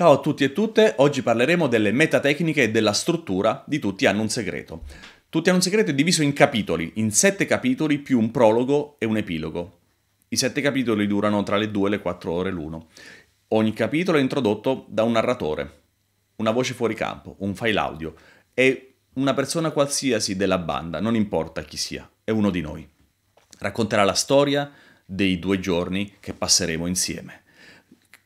Ciao a tutti e tutte, oggi parleremo delle metatecniche e della struttura di Tutti hanno un segreto. Tutti hanno un segreto è diviso in capitoli, in sette capitoli più un prologo e un epilogo. I sette capitoli durano tra le due e le quattro ore l'uno. Ogni capitolo è introdotto da un narratore, una voce fuori campo, un file audio e una persona qualsiasi della banda, non importa chi sia, è uno di noi. Racconterà la storia dei due giorni che passeremo insieme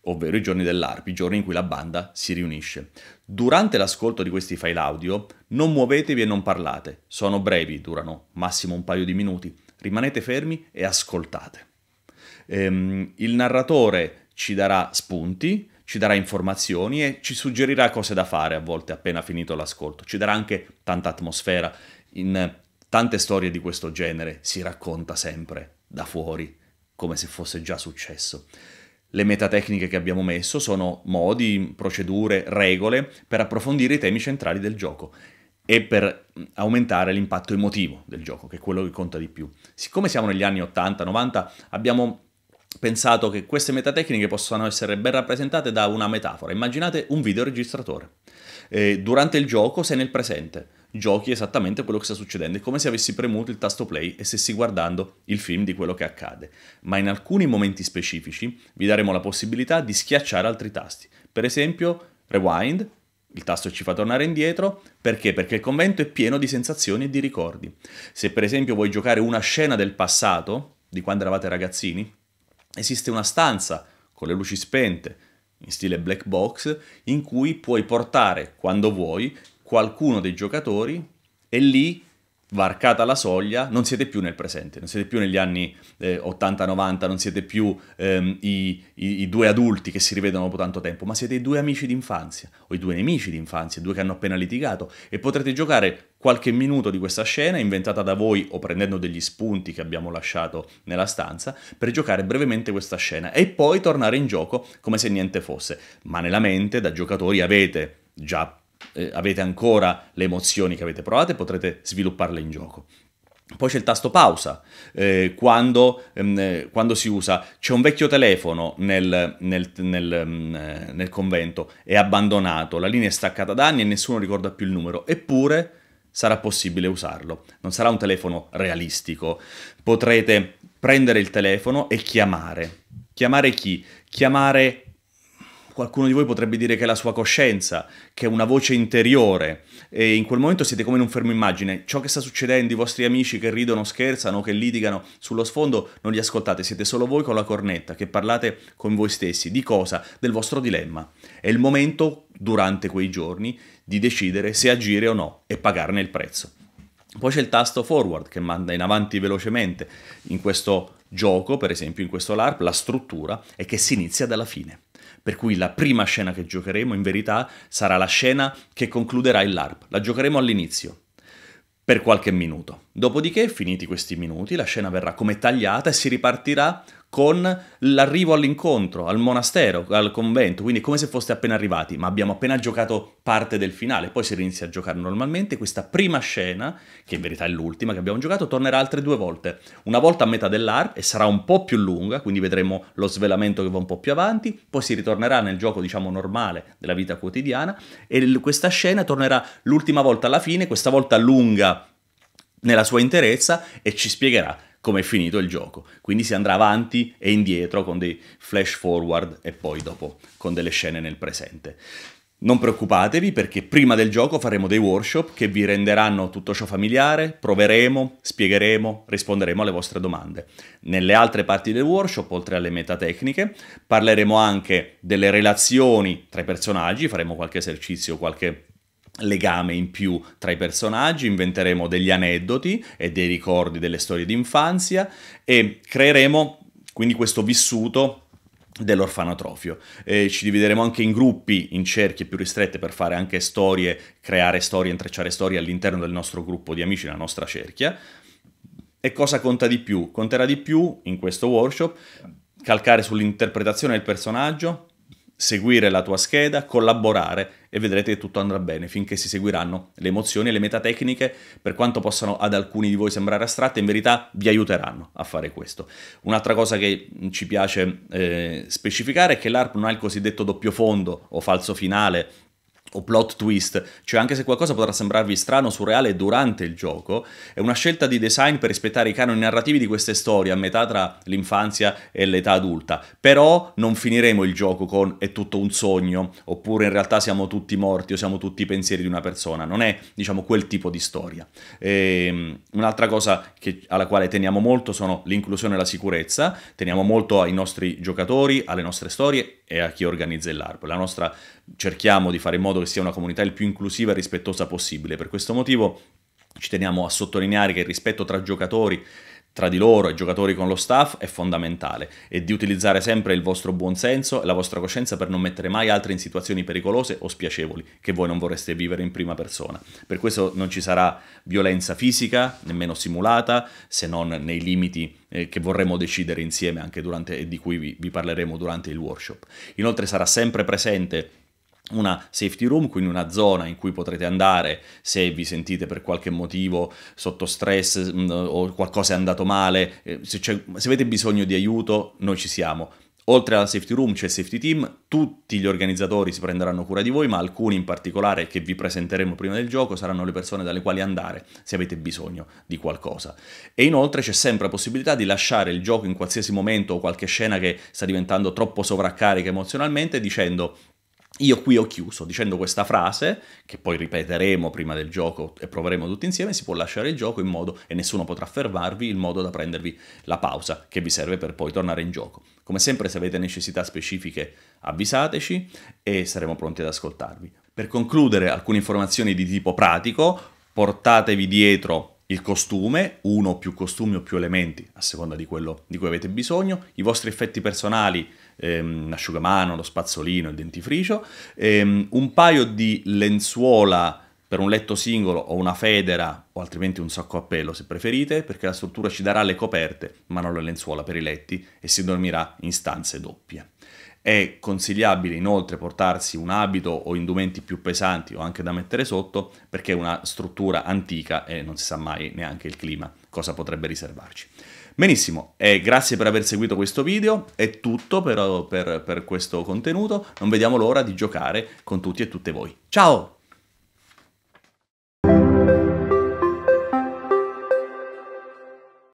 ovvero i giorni dell'ARP, i giorni in cui la banda si riunisce. Durante l'ascolto di questi file audio non muovetevi e non parlate, sono brevi, durano massimo un paio di minuti, rimanete fermi e ascoltate. Ehm, il narratore ci darà spunti, ci darà informazioni e ci suggerirà cose da fare a volte appena finito l'ascolto, ci darà anche tanta atmosfera, in tante storie di questo genere si racconta sempre da fuori, come se fosse già successo le metatecniche che abbiamo messo sono modi, procedure, regole per approfondire i temi centrali del gioco e per aumentare l'impatto emotivo del gioco, che è quello che conta di più. Siccome siamo negli anni 80-90, abbiamo pensato che queste metatecniche possano essere ben rappresentate da una metafora. Immaginate un videoregistratore. Eh, durante il gioco sei nel presente, giochi esattamente quello che sta succedendo, è come se avessi premuto il tasto play e stessi guardando il film di quello che accade, ma in alcuni momenti specifici vi daremo la possibilità di schiacciare altri tasti, per esempio rewind, il tasto ci fa tornare indietro, perché? Perché il convento è pieno di sensazioni e di ricordi. Se per esempio vuoi giocare una scena del passato, di quando eravate ragazzini, esiste una stanza con le luci spente, in stile black box, in cui puoi portare, quando vuoi, qualcuno dei giocatori e lì, varcata la soglia, non siete più nel presente, non siete più negli anni eh, 80-90, non siete più ehm, i, i, i, due adulti che si rivedono dopo tanto tempo, ma siete i due amici d'infanzia o i due nemici d'infanzia, due che hanno appena litigato e potrete giocare qualche minuto di questa scena inventata da voi o prendendo degli spunti che abbiamo lasciato nella stanza per giocare brevemente questa scena e poi tornare in gioco come se niente fosse, ma nella mente da giocatori avete già eh, avete ancora le emozioni che avete provato e potrete svilupparle in gioco. Poi c'è il tasto pausa, eh, quando, ehm, eh, quando, si usa, c'è un vecchio telefono nel, nel, nel, mm, eh, nel, convento, è abbandonato, la linea è staccata da anni e nessuno ricorda più il numero, eppure sarà possibile usarlo, non sarà un telefono realistico, potrete prendere il telefono e chiamare. Chiamare chi? Chiamare Qualcuno di voi potrebbe dire che è la sua coscienza, che è una voce interiore e in quel momento siete come in un fermo immagine. Ciò che sta succedendo, i vostri amici che ridono, scherzano, che litigano sullo sfondo, non li ascoltate, siete solo voi con la cornetta che parlate con voi stessi. Di cosa? Del vostro dilemma. È il momento, durante quei giorni, di decidere se agire o no e pagarne il prezzo. Poi c'è il tasto forward che manda in avanti velocemente in questo gioco, per esempio in questo LARP, la struttura è che si inizia dalla fine. Per cui la prima scena che giocheremo in verità sarà la scena che concluderà il LARP. La giocheremo all'inizio, per qualche minuto. Dopodiché, finiti questi minuti, la scena verrà come tagliata e si ripartirà con l'arrivo all'incontro, al monastero, al convento, quindi come se foste appena arrivati, ma abbiamo appena giocato parte del finale, poi si inizia a giocare normalmente, questa prima scena, che in verità è l'ultima che abbiamo giocato, tornerà altre due volte, una volta a metà dell'ARP e sarà un po' più lunga, quindi vedremo lo svelamento che va un po' più avanti, poi si ritornerà nel gioco diciamo normale della vita quotidiana e questa scena tornerà l'ultima volta alla fine, questa volta lunga nella sua interezza e ci spiegherà come è finito il gioco. Quindi si andrà avanti e indietro con dei flash forward e poi dopo con delle scene nel presente. Non preoccupatevi perché prima del gioco faremo dei workshop che vi renderanno tutto ciò familiare, proveremo, spiegheremo, risponderemo alle vostre domande. Nelle altre parti del workshop, oltre alle metatecniche, parleremo anche delle relazioni tra i personaggi, faremo qualche esercizio, qualche legame in più tra i personaggi, inventeremo degli aneddoti e dei ricordi delle storie d'infanzia e creeremo quindi questo vissuto dell'orfanotrofio. Eh, ci divideremo anche in gruppi, in cerchie più ristrette per fare anche storie, creare storie, intrecciare storie all'interno del nostro gruppo di amici, la nostra cerchia. E cosa conta di più? Conterà di più in questo workshop calcare sull'interpretazione del personaggio, seguire la tua scheda, collaborare e vedrete che tutto andrà bene finché si seguiranno le emozioni e le metatecniche, per quanto possano ad alcuni di voi sembrare astratte, in verità vi aiuteranno a fare questo. Un'altra cosa che ci piace eh, specificare è che l'ARP non ha il cosiddetto doppio fondo o falso finale o plot twist, cioè anche se qualcosa potrà sembrarvi strano o surreale durante il gioco, è una scelta di design per rispettare i canoni narrativi di queste storie a metà tra l'infanzia e l'età adulta. Però non finiremo il gioco con è tutto un sogno, oppure in realtà siamo tutti morti o siamo tutti i pensieri di una persona, non è diciamo quel tipo di storia. E, ehm, un'altra cosa che, alla quale teniamo molto sono l'inclusione e la sicurezza, teniamo molto ai nostri giocatori, alle nostre storie e a chi organizza il LARP. La nostra cerchiamo di fare in modo che sia una comunità il più inclusiva e rispettosa possibile. Per questo motivo ci teniamo a sottolineare che il rispetto tra giocatori tra di loro e giocatori con lo staff è fondamentale e di utilizzare sempre il vostro buonsenso e la vostra coscienza per non mettere mai altri in situazioni pericolose o spiacevoli che voi non vorreste vivere in prima persona. Per questo non ci sarà violenza fisica, nemmeno simulata, se non nei limiti eh, che vorremmo decidere insieme anche durante, e di cui vi, vi parleremo durante il workshop. Inoltre sarà sempre presente una safety room, quindi una zona in cui potrete andare se vi sentite per qualche motivo sotto stress mh, mm, o qualcosa è andato male, eh, se, se avete bisogno di aiuto noi ci siamo. Oltre alla safety room c'è il safety team, tutti gli organizzatori si prenderanno cura di voi, ma alcuni in particolare che vi presenteremo prima del gioco saranno le persone dalle quali andare se avete bisogno di qualcosa. E inoltre c'è sempre la possibilità di lasciare il gioco in qualsiasi momento o qualche scena che sta diventando troppo sovraccarica emozionalmente dicendo io qui ho chiuso dicendo questa frase, che poi ripeteremo prima del gioco e proveremo tutti insieme, si può lasciare il gioco in modo, e nessuno potrà fermarvi, in modo da prendervi la pausa che vi serve per poi tornare in gioco. Come sempre se avete necessità specifiche avvisateci e saremo pronti ad ascoltarvi. Per concludere alcune informazioni di tipo pratico, portatevi dietro il costume, uno o più costumi o più elementi, a seconda di quello di cui avete bisogno, i vostri effetti personali, ehm, l'asciugamano, lo spazzolino, il dentifricio, ehm, un paio di lenzuola per un letto singolo o una federa o altrimenti un sacco a pelo se preferite, perché la struttura ci darà le coperte ma non le lenzuola per i letti e si dormirà in stanze doppie. È consigliabile inoltre portarsi un abito o indumenti più pesanti o anche da mettere sotto perché è una struttura antica e non si sa mai neanche il clima cosa potrebbe riservarci. Benissimo, eh, grazie per aver seguito questo video, è tutto per, per, per questo contenuto, non vediamo l'ora di giocare con tutti e tutte voi. Ciao!